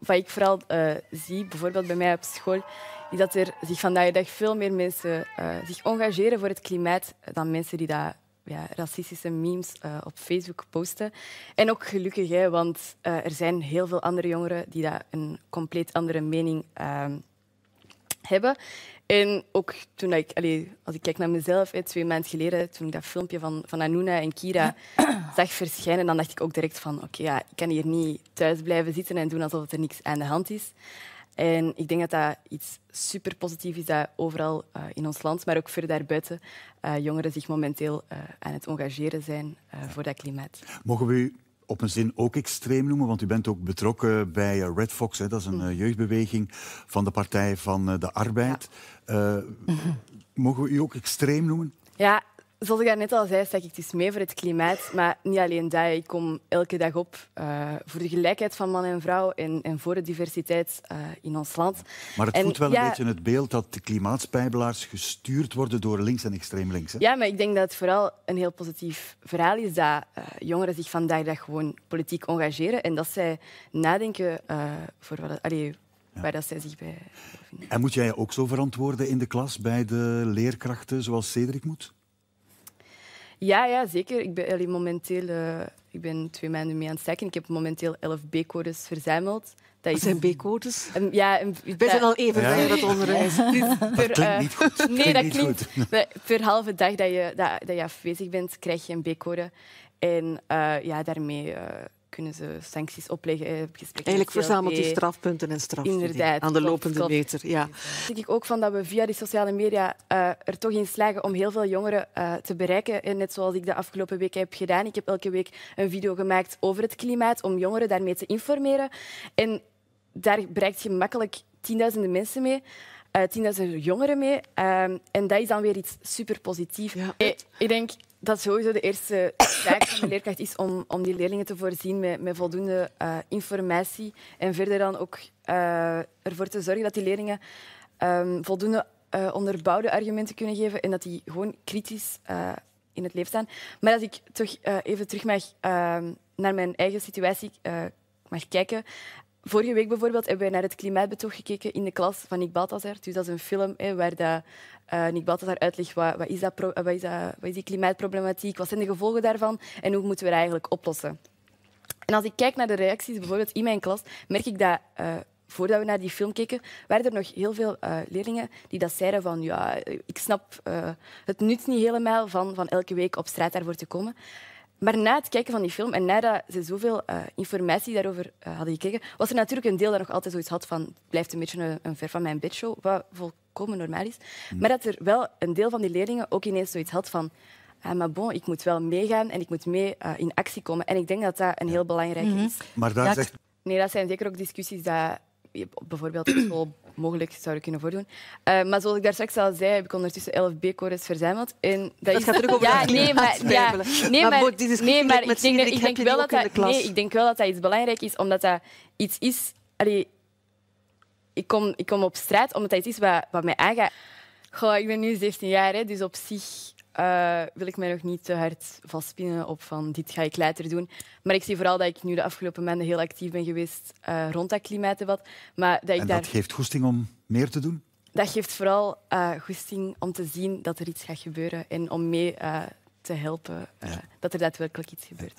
wat ik vooral eh, zie, bijvoorbeeld bij mij op school, is dat er zich vandaag de dag veel meer mensen eh, zich engageren voor het klimaat dan mensen die dat, ja, racistische memes eh, op Facebook posten. En ook gelukkig, hè, want er zijn heel veel andere jongeren die daar een compleet andere mening ehm, hebben. En ook toen ik, als ik kijk naar mezelf, twee maanden geleden, toen ik dat filmpje van, van Anuna en Kira zag verschijnen, dan dacht ik ook direct van, oké, ja, ik kan hier niet thuis blijven zitten en doen alsof er niks aan de hand is. En ik denk dat dat iets super positiefs is dat overal eh, in ons land, maar ook verder daarbuiten, uh, jongeren zich momenteel eh, aan het engageren zijn voor dat klimaat. Mogen we op een zin ook extreem noemen, want u bent ook betrokken bij eh, Red Fox. Hè? Dat is een mm. eh, jeugdbeweging van de Partij van eh, de Arbeid. mogen we u ook extreem noemen? Ja, Zoals ik daar net al zei, stak ik dus mee voor het klimaat. Maar niet alleen dat, ik kom elke dag op eh, voor de gelijkheid van man en vrouw en, en voor de diversiteit eh, in ons land. Maar het en, voelt wel een beetje het beeld dat de klimaatspijbelaars gestuurd worden door links en extreem links. Hè? Ja, maar ik denk dat het vooral een heel positief verhaal is dat eh, jongeren zich vandaag dag gewoon politiek engageren en dat zij nadenken voor wat... Allee, waar dat zij zich bij En moet jij je ook zo verantwoorden in de klas bij de leerkrachten zoals Cedric moet? Ja, ja zeker. Ik ben momenteel eh, ik ben twee maanden mee aan het stekken. Ik heb momenteel elf B-codes verzameld. Dat is... zijn B-codes? Um, ja, um, Wij zijn al even bij dus dat onderwijs. dat klinkt eh, niet goed. Nee, dat klinkt... Goed. Per halve dag dat je, dat, dat je afwezig bent, krijg je een B-code. En eh, ja, daarmee kunnen ze sancties opleggen. Eh, Eigenlijk verzamelt die strafpunten en straffen aan de lopende meter. Ja. Denk ik ook van dat we via die sociale media eh, er toch in slagen om heel veel jongeren eh, te bereiken. net zoals ik de afgelopen week heb gedaan. Ik heb elke week een video gemaakt over het klimaat om jongeren daarmee te informeren. En daar bereikt je makkelijk tienduizenden mensen mee. 10.000 eh, jongeren mee. Ehm, en dat is dan weer iets super positiefs. Ja. Ik, denk dat sowieso de eerste taak van de leerkracht is om, om die leerlingen te voorzien met, met voldoende eh, informatie. En verder dan ook uh, ervoor te zorgen dat die leerlingen ehm, voldoende onderbouwde argumenten kunnen geven en dat die gewoon kritisch in het leven staan. Maar als ik toch even terug mag ehm, naar mijn eigen situatie mag kijken. Vorige week bijvoorbeeld hebben we naar het klimaatbetoog gekeken in de klas van Nick Balthazar. Dus dat is een film hè, waar eh, Nick Balthazar uitlegt wat, wat, is dat, wat, is dat, wat is die klimaatproblematiek, wat zijn de gevolgen daarvan en hoe moeten we dat eigenlijk oplossen. En als ik kijk naar de reacties bijvoorbeeld in mijn klas, merk ik dat eh, voordat we naar die film keken, waren er nog heel veel eh, leerlingen die dat zeiden van ja, ik snap het nut niet helemaal van, van elke week op straat daarvoor te komen. Maar na het kijken van die film en nadat ze zoveel eh, informatie daarover eh, hadden gekregen, was er natuurlijk een deel dat nog altijd zoiets had van het blijft een beetje een, eh, een ver van mijn bedshow, wat volkomen normaal is. Hmm. Maar dat er wel een deel van die leerlingen ook ineens zoiets had van ah, maar bon, ik moet wel meegaan en ik moet mee in actie komen. En ik denk dat dat een heel belangrijk mhm. is. Maar daar zegt... Nee, dat zijn zeker ook discussies dat bijvoorbeeld op school mogelijk zouden kunnen voordoen. Eh, maar zoals ik daar straks al zei, heb ik ondertussen 11 B-cores verzameld. En dat, is... gaat terug over ja, nee, maar, ja, nee, maar, nee, maar ik denk, ik, denk wel dat dat, nee, ik denk wel dat dat iets belangrijk is, omdat dat iets is... Allee, ik, kom, ik kom op straat omdat dat iets is wat, wat mij aangaat. Goh, ik ben nu 17 jaar, hè, dus op zich eh, wil ik mij nog niet te hard vastpinnen op van dit ga ik later doen. Maar ik zie vooral dat ik nu de afgelopen maanden heel actief ben geweest eh, rond dat klimaatdebat. Maar dat ik en dat geeft goesting om meer te doen? Dat geeft vooral eh, goesting om te zien dat er iets gaat gebeuren en om mee te helpen dat er daadwerkelijk iets gebeurt.